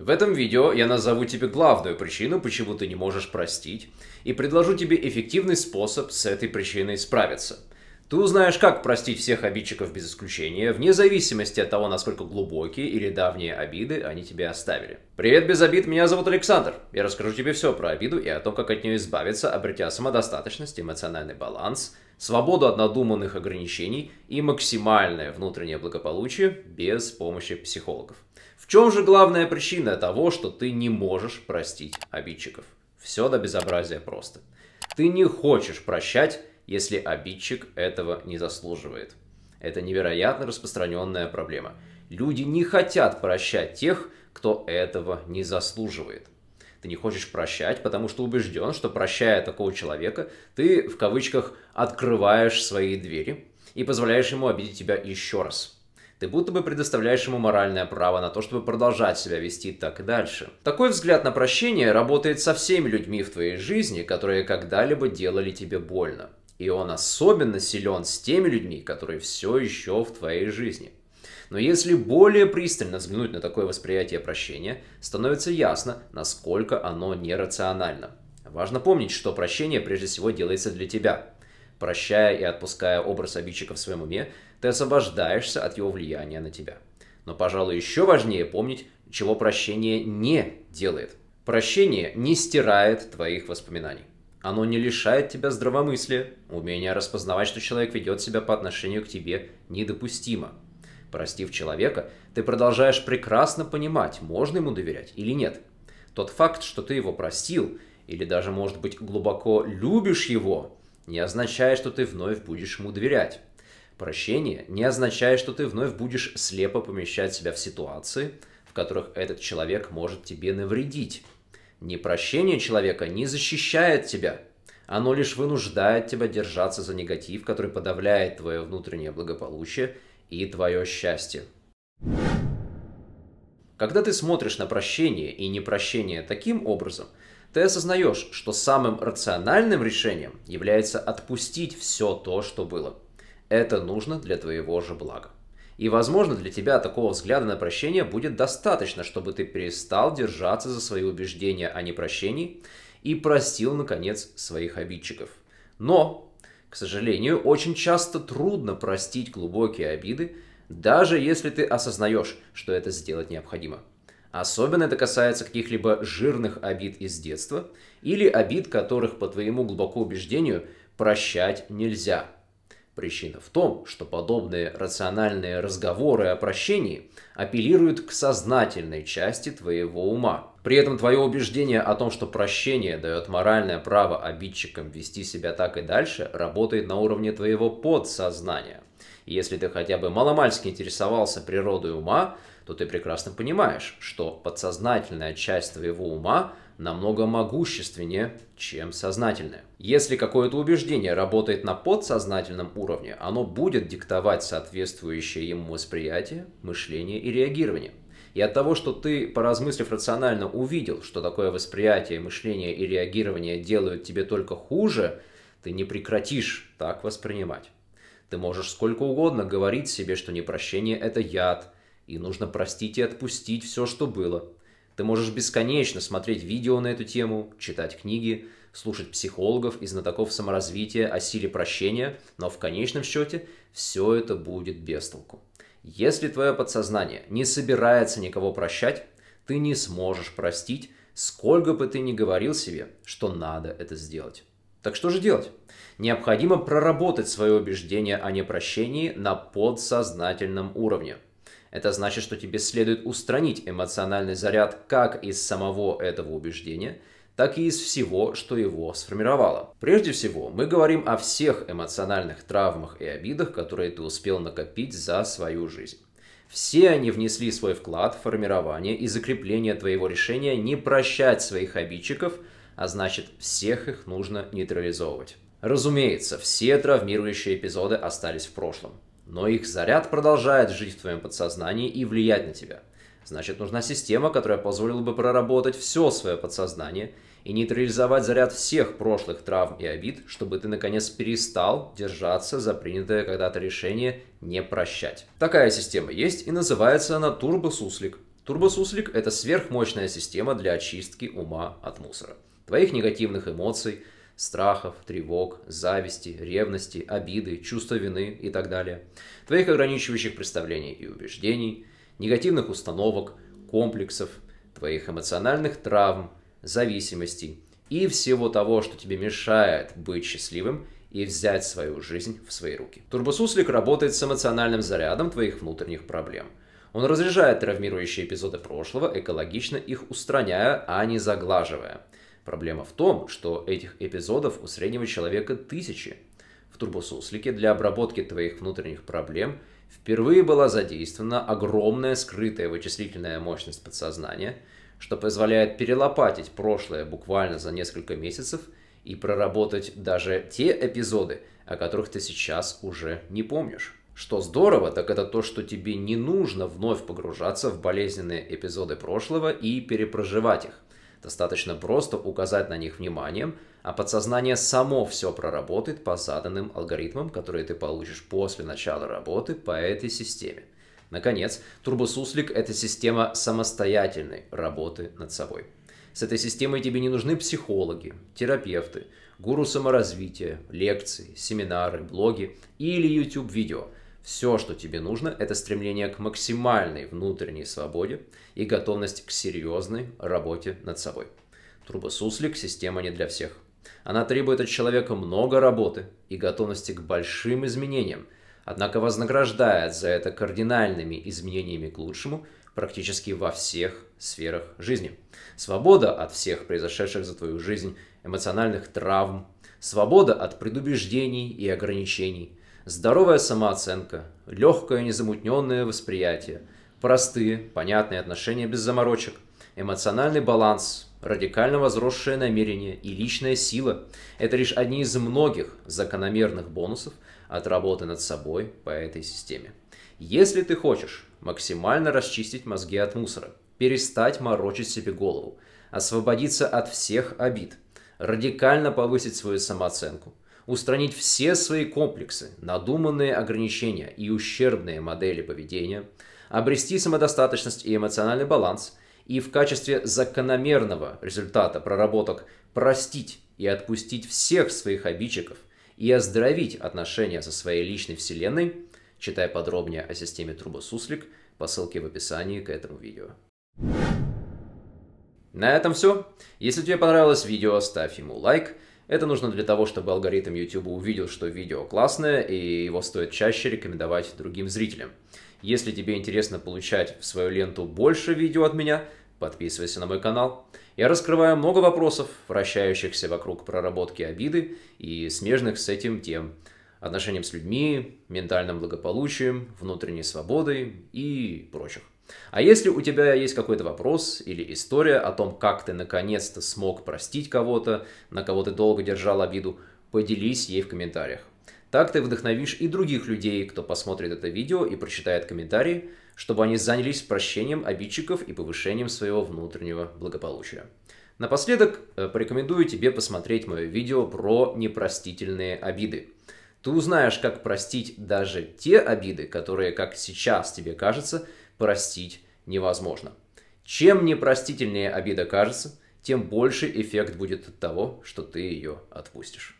В этом видео я назову тебе главную причину, почему ты не можешь простить, и предложу тебе эффективный способ с этой причиной справиться. Ты узнаешь, как простить всех обидчиков без исключения, вне зависимости от того, насколько глубокие или давние обиды они тебе оставили. Привет, без обид, меня зовут Александр. Я расскажу тебе все про обиду и о том, как от нее избавиться, обретя самодостаточность, эмоциональный баланс, свободу от надуманных ограничений и максимальное внутреннее благополучие без помощи психологов чем же главная причина того, что ты не можешь простить обидчиков? Все до безобразия просто. Ты не хочешь прощать, если обидчик этого не заслуживает. Это невероятно распространенная проблема. Люди не хотят прощать тех, кто этого не заслуживает. Ты не хочешь прощать, потому что убежден, что прощая такого человека, ты в кавычках открываешь свои двери и позволяешь ему обидеть тебя еще раз. Ты будто бы предоставляешь ему моральное право на то, чтобы продолжать себя вести так и дальше. Такой взгляд на прощение работает со всеми людьми в твоей жизни, которые когда-либо делали тебе больно. И он особенно силен с теми людьми, которые все еще в твоей жизни. Но если более пристально взглянуть на такое восприятие прощения, становится ясно, насколько оно нерационально. Важно помнить, что прощение прежде всего делается для тебя. Прощая и отпуская образ обидчика в своем уме, ты освобождаешься от его влияния на тебя. Но, пожалуй, еще важнее помнить, чего прощение не делает. Прощение не стирает твоих воспоминаний. Оно не лишает тебя здравомыслия, умения распознавать, что человек ведет себя по отношению к тебе недопустимо. Простив человека, ты продолжаешь прекрасно понимать, можно ему доверять или нет. Тот факт, что ты его простил, или даже, может быть, глубоко любишь его, не означает, что ты вновь будешь ему доверять. Прощение не означает, что ты вновь будешь слепо помещать себя в ситуации, в которых этот человек может тебе навредить. Непрощение человека не защищает тебя. Оно лишь вынуждает тебя держаться за негатив, который подавляет твое внутреннее благополучие и твое счастье. Когда ты смотришь на прощение и непрощение таким образом, ты осознаешь, что самым рациональным решением является отпустить все то, что было – это нужно для твоего же блага. И, возможно, для тебя такого взгляда на прощение будет достаточно, чтобы ты перестал держаться за свои убеждения о непрощении и простил, наконец, своих обидчиков. Но, к сожалению, очень часто трудно простить глубокие обиды, даже если ты осознаешь, что это сделать необходимо. Особенно это касается каких-либо жирных обид из детства или обид, которых, по твоему глубокому убеждению, прощать нельзя – Причина в том, что подобные рациональные разговоры о прощении апеллируют к сознательной части твоего ума. При этом твое убеждение о том, что прощение дает моральное право обидчикам вести себя так и дальше, работает на уровне твоего подсознания. если ты хотя бы маломальски интересовался природой ума, то ты прекрасно понимаешь, что подсознательная часть твоего ума намного могущественнее, чем сознательное. Если какое-то убеждение работает на подсознательном уровне, оно будет диктовать соответствующее ему восприятие, мышление и реагирование. И от того, что ты, поразмыслив рационально, увидел, что такое восприятие, мышление и реагирование делают тебе только хуже, ты не прекратишь так воспринимать. Ты можешь сколько угодно говорить себе, что непрощение – это яд, и нужно простить и отпустить все, что было. Ты можешь бесконечно смотреть видео на эту тему, читать книги, слушать психологов и знатоков саморазвития о силе прощения, но в конечном счете все это будет без толку. Если твое подсознание не собирается никого прощать, ты не сможешь простить, сколько бы ты ни говорил себе, что надо это сделать. Так что же делать? Необходимо проработать свое убеждение о непрощении на подсознательном уровне – это значит, что тебе следует устранить эмоциональный заряд как из самого этого убеждения, так и из всего, что его сформировало. Прежде всего, мы говорим о всех эмоциональных травмах и обидах, которые ты успел накопить за свою жизнь. Все они внесли свой вклад в формирование и закрепление твоего решения не прощать своих обидчиков, а значит всех их нужно нейтрализовывать. Разумеется, все травмирующие эпизоды остались в прошлом. Но их заряд продолжает жить в твоем подсознании и влиять на тебя. Значит, нужна система, которая позволила бы проработать все свое подсознание и нейтрализовать заряд всех прошлых травм и обид, чтобы ты наконец перестал держаться за принятое когда-то решение не прощать. Такая система есть и называется она турбосуслик. Турбосуслик – это сверхмощная система для очистки ума от мусора, твоих негативных эмоций – страхов, тревог, зависти, ревности, обиды, чувства вины и так далее, твоих ограничивающих представлений и убеждений, негативных установок, комплексов, твоих эмоциональных травм, зависимостей и всего того, что тебе мешает быть счастливым и взять свою жизнь в свои руки. Турбосуслик работает с эмоциональным зарядом твоих внутренних проблем. Он разряжает травмирующие эпизоды прошлого, экологично их устраняя, а не заглаживая. Проблема в том, что этих эпизодов у среднего человека тысячи. В турбосуслике для обработки твоих внутренних проблем впервые была задействована огромная скрытая вычислительная мощность подсознания, что позволяет перелопатить прошлое буквально за несколько месяцев и проработать даже те эпизоды, о которых ты сейчас уже не помнишь. Что здорово, так это то, что тебе не нужно вновь погружаться в болезненные эпизоды прошлого и перепроживать их. Достаточно просто указать на них вниманием, а подсознание само все проработает по заданным алгоритмам, которые ты получишь после начала работы по этой системе. Наконец, турбосуслик – это система самостоятельной работы над собой. С этой системой тебе не нужны психологи, терапевты, гуру саморазвития, лекции, семинары, блоги или YouTube-видео – все, что тебе нужно, это стремление к максимальной внутренней свободе и готовность к серьезной работе над собой. Трубосуслик – система не для всех. Она требует от человека много работы и готовности к большим изменениям, однако вознаграждает за это кардинальными изменениями к лучшему практически во всех сферах жизни. Свобода от всех произошедших за твою жизнь эмоциональных травм, свобода от предубеждений и ограничений – Здоровая самооценка, легкое незамутненное восприятие, простые, понятные отношения без заморочек, эмоциональный баланс, радикально возросшее намерение и личная сила – это лишь одни из многих закономерных бонусов от работы над собой по этой системе. Если ты хочешь максимально расчистить мозги от мусора, перестать морочить себе голову, освободиться от всех обид, радикально повысить свою самооценку, устранить все свои комплексы, надуманные ограничения и ущербные модели поведения, обрести самодостаточность и эмоциональный баланс и в качестве закономерного результата проработок простить и отпустить всех своих обидчиков и оздоровить отношения со своей личной вселенной, Читая подробнее о системе трубосуслик по ссылке в описании к этому видео. На этом все. Если тебе понравилось видео, ставь ему лайк – это нужно для того, чтобы алгоритм YouTube увидел, что видео классное, и его стоит чаще рекомендовать другим зрителям. Если тебе интересно получать в свою ленту больше видео от меня, подписывайся на мой канал. Я раскрываю много вопросов, вращающихся вокруг проработки обиды и смежных с этим тем, отношениям с людьми, ментальным благополучием, внутренней свободой и прочих. А если у тебя есть какой-то вопрос или история о том, как ты наконец-то смог простить кого-то, на кого ты долго держал обиду, поделись ей в комментариях. Так ты вдохновишь и других людей, кто посмотрит это видео и прочитает комментарии, чтобы они занялись прощением обидчиков и повышением своего внутреннего благополучия. Напоследок, э, порекомендую тебе посмотреть мое видео про непростительные обиды. Ты узнаешь, как простить даже те обиды, которые, как сейчас тебе кажется, простить невозможно. Чем непростительнее обида кажется, тем больше эффект будет от того, что ты ее отпустишь.